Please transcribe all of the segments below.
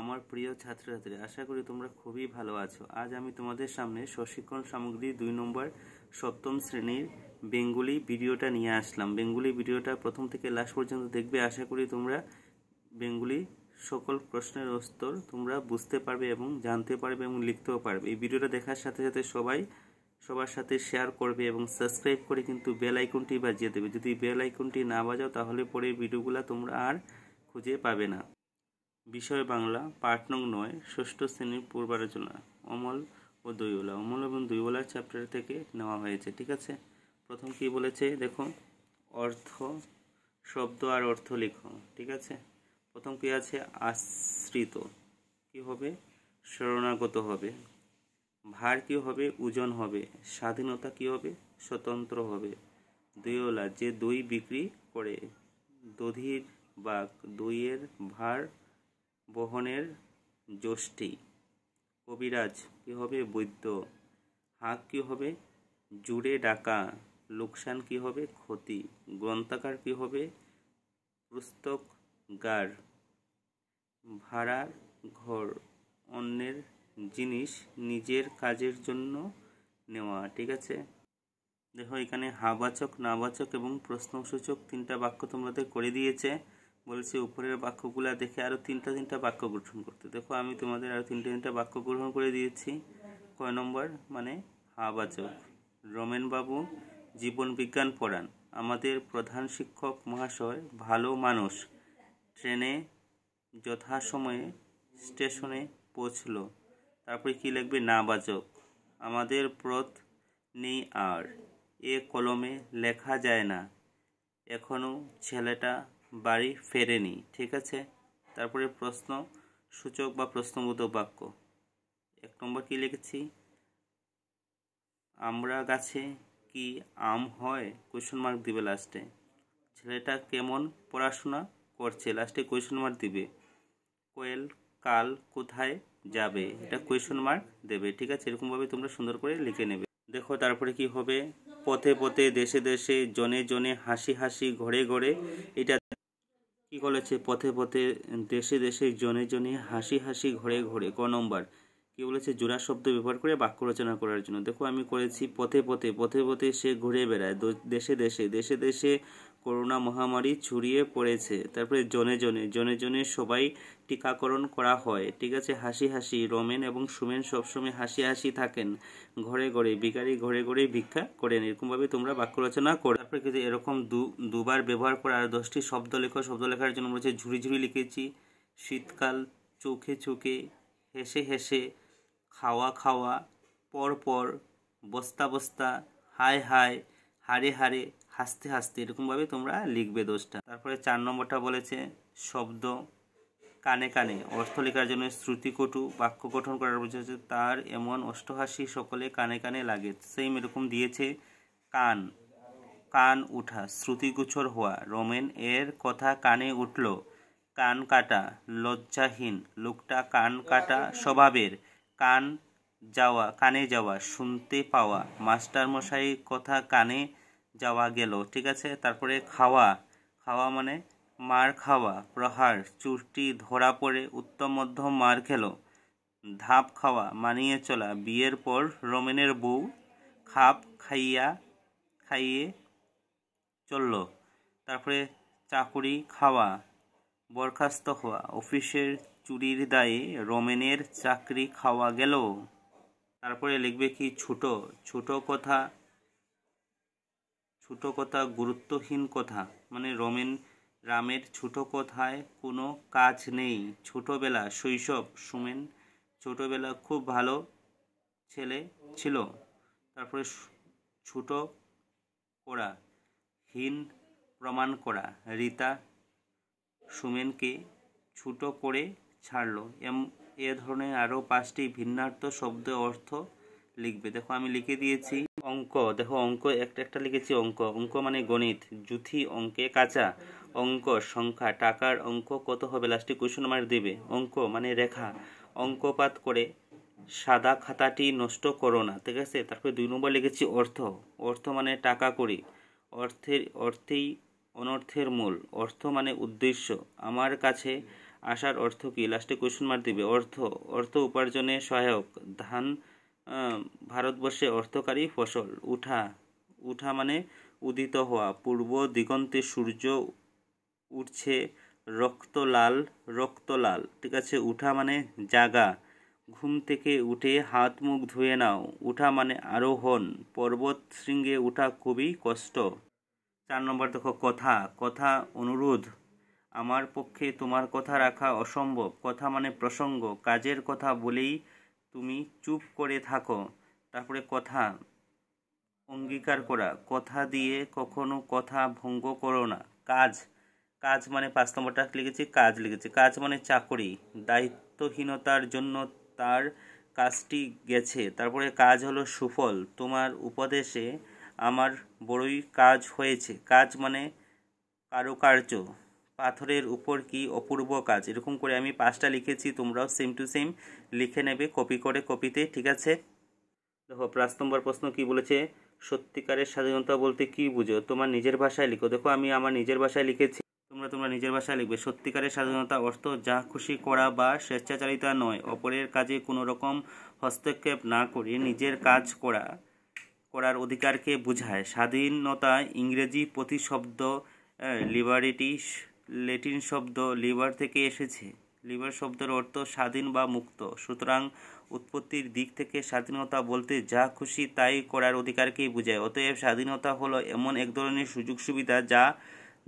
আমার প্রিয় ছাত্রছাত্রী আশা করি তোমরা খুবই ভালো আছো আজ আমি তোমাদের সামনে স্বশিক্ষণ সামগ্রী দুই নম্বর সপ্তম শ্রেণীর বেঙ্গুলি ভিডিওটা নিয়ে আসলাম বেঙ্গুলি ভিডিওটা প্রথম থেকে লাস্ট পর্যন্ত দেখবে আশা করি তোমরা বেঙ্গুলি সকল প্রশ্নের উত্তর তোমরা বুঝতে পারবে এবং জানতে পারবে এবং লিখতেও পারবে এই ভিডিওটা দেখার সাথে সাথে সবাই সবার সাথে শেয়ার করবে এবং সাবস্ক্রাইব করে কিন্তু বেল আইকনটি বাজিয়ে দেবে যদি বেল আইকনটি না বাজাও তাহলে পরে ভিডিওগুলো তোমরা আর খুঁজে পাবে না বিষয় বাংলা পাঠ নং নয় ষষ্ঠ শ্রেণীর পূর্বালোচনা অমল ও দইওলা অমল এবং দইওলা চ্যাপ্টার থেকে নেওয়া হয়েছে ঠিক আছে প্রথম কি বলেছে দেখো অর্থ শব্দ আর অর্থ লেখ ঠিক আছে প্রথম কি আছে আশ্রিত কি হবে শরণাগত হবে ভার কি হবে ওজন হবে স্বাধীনতা কি হবে স্বতন্ত্র হবে দইওলা যে দই বিক্রি করে দধির বাঘ দইয়ের ভার বহনের যষ্টি কবিরাজ কি হবে বৈদ্য হাঁক কি হবে জুড়ে ডাকা লোকসান কি হবে ক্ষতি গ্রন্থাকার কি হবে পুস্তকগার ভাড়ার ঘর অন্যের জিনিস নিজের কাজের জন্য নেওয়া ঠিক আছে দেখো এখানে হাবাচক নাবাচক এবং প্রশ্নসূচক তিনটা বাক্য তোমাদের করে দিয়েছে বলেছে উপরের বাক্যগুলো দেখে আরও তিনটা তিনটা বাক্য গঠন করতে দেখো আমি তোমাদের আরও তিনটে তিনটা বাক্য গ্রহণ করে দিয়েছি কয় নম্বর মানে হাবাচক রমেনবাবু জীবন বিজ্ঞান পড়ান আমাদের প্রধান শিক্ষক মহাশয় ভালো মানুষ ট্রেনে যথাসময়ে স্টেশনে পৌঁছল তারপরে কি লাগবে নাবাচক আমাদের প্রত নেই আর এ কলমে লেখা যায় না এখনও ছেলেটা বাড়ি ফেরেনি ঠিক আছে তারপরে প্রশ্ন সূচক বা প্রশ্নবোধক বাক্য এক নম্বর কী লিখেছি আমরা গাছে কি আম হয় কোয়েশন মার্ক দিবে লাস্টে ছেলেটা কেমন পড়াশোনা করছে লাস্টে কোয়েশন মার্ক দিবে কোয়েল কাল কোথায় যাবে এটা কোয়েশন মার্ক দেবে ঠিক আছে এরকমভাবে তোমরা সুন্দর করে লিখে নেবে দেখো তারপরে কি হবে পথে পথে দেশে দেশে জনে জনে হাসি হাসি ঘরে ঘরে এটা কলেজে পথে পথে দেশে দেশে জনে জনে হাসি হাসি ঘরে ঘরে ক নম্বর কে বলেছে জোড়া শব্দ ব্যবহার করে বাক্য রচনা করার জন্য দেখো আমি করেছি পথে পথে পথে পথে সে ঘুরে বেড়ায় দেশে দেশে দেশে দেশে করোনা মহামারী ছড়িয়ে পড়েছে তারপরে জনে জনে জনে জনে সবাই টিকাকরণ করা হয় ঠিক আছে হাসি হাসি রমেন এবং সুমেন সবসময় হাসি হাসি থাকেন ঘরে ঘরে ভিকারি ঘরে ঘরে ভিক্ষা করেন এরকমভাবে তোমরা বাক্য রচনা করো তারপরে কিন্তু এরকম দু দুবার ব্যবহার করা আর দশটি শব্দ লেখো শব্দ লেখার জন্য বলেছে ঝুড়ি ঝুড়ি লিখেছি শীতকাল চোখে চোখে হেসে হেসে খাওয়া খাওয়া পরপর বস্তা বস্তা হায় হায় হারে হারে হাসতে হাসতে এরকমভাবে তোমরা লিখবে দোষটা তারপরে চার নম্বরটা বলেছে শব্দ কানে কানে অর্থ লেখার জন্য শ্রুতিকটু বাক্য গঠন করার বোঝাচ্ছে তার এমন অষ্টহাসি সকলে কানে কানে লাগে সেম এরকম দিয়েছে কান কান উঠা শ্রুতিগুছর হওয়া রোমেন এর কথা কানে উঠল কান কাটা লজ্জাহীন লোকটা কান কাটা স্বভাবের কান যাওয়া কানে যাওয়া শুনতে পাওয়া মাস্টার মশাই কথা কানে যাওয়া গেল ঠিক আছে তারপরে খাওয়া খাওয়া মানে মার খাওয়া প্রহার চুরটি ধরা পড়ে উত্তম মধ্যম মার খেল ধাপ খাওয়া মানিয়ে চলা বিয়ের পর রমেনের বউ খাপ খাইয়া খাইয়ে চলল তারপরে চাকুরি খাওয়া বরখাস্ত হওয়া অফিসের চুরির দায়ে রমেনের চাকরি খাওয়া গেল তারপরে লিখবে কি ছোট ছোট কথা ছোট কথা গুরুত্বহীন কথা মানে রমেন রামের ছোট কথায় কোনো কাজ নেই ছোটবেলা শৈশব সুমেন ছোটবেলা খুব ভালো ছেলে ছিল তারপরে ছোট করা হীন প্রমাণ করা রীতা সুমেনকে ছোট করে ছাড়লো এম এ ধরনের আরও পাঁচটি ভিন্নার্থ শব্দ অর্থ লিখবে দেখো আমি লিখে দিয়েছি অঙ্ক দেখো অঙ্ক একটা একটা লিখেছি অঙ্ক অঙ্ক মানে গণিত জুথি অঙ্কে কাঁচা অঙ্ক সংখ্যা টাকার অঙ্ক কত হবে লাস্টে কোশ্চেন মার্ক দেবে অঙ্ক মানে রেখা অঙ্কপাত করে সাদা খাতাটি নষ্ট করো না ঠিক আছে তারপরে দুই নম্বর লিখেছি অর্থ অর্থ মানে টাকা করি অর্থের অর্থেই অনর্থের মূল অর্থ মানে উদ্দেশ্য আমার কাছে আসার অর্থ কি লাস্টে কোয়েশ্চন মার্ক দিবে অর্থ অর্থ উপার্জনে সহায়ক ধান ভারতবর্ষে অর্থকারী ফসল উঠা উঠা মানে উদিত হওয়া পূর্ব দিগন্তে সূর্য উঠছে রক্তলাল রক্তলাল ঠিক আছে উঠা মানে জাগা ঘুম থেকে উঠে হাত মুখ ধুয়ে নাও উঠা মানে আরোহণ পর্বত শৃঙ্গে উঠা খুবই কষ্ট চার নম্বর দেখো কথা কথা অনুরোধ আমার পক্ষে তোমার কথা রাখা অসম্ভব কথা মানে প্রসঙ্গ কাজের কথা বলেই তুমি চুপ করে থাকো তারপরে কথা অঙ্গীকার করা কথা দিয়ে কখনো কথা ভঙ্গ করো না কাজ কাজ মানে পাঁচ নম্বরটা লিখেছি কাজ লিখেছি কাজ মানে চাকরি দায়িত্বহীনতার জন্য তার কাজটি গেছে তারপরে কাজ হলো সুফল তোমার উপদেশে আমার বড়ই কাজ হয়েছে কাজ মানে কারুকার্য পাথরের উপর কি অপূর্ব কাজ এরকম করে আমি পাঁচটা লিখেছি তোমরাও সেম টু সেম লিখে নেবে কপি করে কপিতে ঠিক আছে দেখো পাঁচ নম্বর প্রশ্ন কি বলেছে সত্যিকারের স্বাধীনতা বলতে কি বুঝো তোমার নিজের ভাষায় লিখো দেখো আমি আমার নিজের ভাষায় লিখেছি তোমরা তোমরা নিজের ভাষায় লিখবে সত্যিকারের স্বাধীনতা অর্থ যা খুশি করা বা স্বেচ্ছাচারিতা নয় অপরের কাজে কোনো রকম হস্তক্ষেপ না করে নিজের কাজ করা করার অধিকারকে বোঝায় স্বাধীনতা ইংরেজি প্রতিশব্দ লিবারেটিস লেটিন শব্দ লিভার থেকে এসেছে লিভার শব্দের অর্থ স্বাধীন বা মুক্ত সুতরাং উৎপত্তির দিক থেকে স্বাধীনতা বলতে যা খুশি তাই করার অধিকারকেই বোঝায় অতএব স্বাধীনতা হলো এমন এক ধরনের সুযোগ সুবিধা যা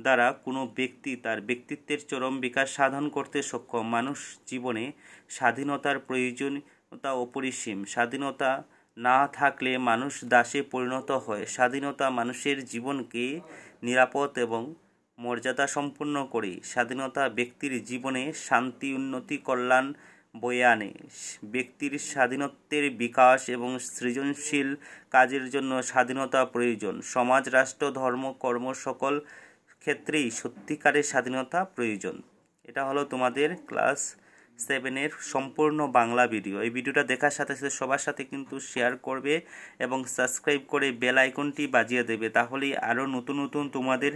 দ্বারা কোনো ব্যক্তি তার ব্যক্তিত্বের চরম বিকাশ সাধন করতে সক্ষম মানুষ জীবনে স্বাধীনতার প্রয়োজনীয়তা অপরিসীম স্বাধীনতা না থাকলে মানুষ দাসে পরিণত হয় স্বাধীনতা মানুষের জীবনকে নিরাপদ এবং মর্যাদা সম্পন্ন করে স্বাধীনতা ব্যক্তির জীবনে শান্তি উন্নতি কল্যাণ বয়ে আনে ব্যক্তির স্বাধীনত্বের বিকাশ এবং সৃজনশীল কাজের জন্য স্বাধীনতা প্রয়োজন সমাজ রাষ্ট্র ধর্ম কর্ম সকল ক্ষেত্রেই সত্যিকারের স্বাধীনতা প্রয়োজন এটা হলো তোমাদের ক্লাস সেভেনের সম্পূর্ণ বাংলা ভিডিও এই ভিডিওটা দেখার সাথে সাথে সবার সাথে কিন্তু শেয়ার করবে এবং সাবস্ক্রাইব করে বেল আইকনটি বাজিয়ে দেবে তাহলেই আরও নতুন নতুন তোমাদের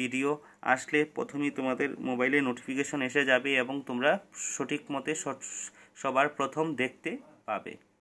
ভিডিও আসলে প্রথমেই তোমাদের মোবাইলে নোটিফিকেশন এসে যাবে এবং তোমরা সঠিক মতে সবার প্রথম দেখতে পাবে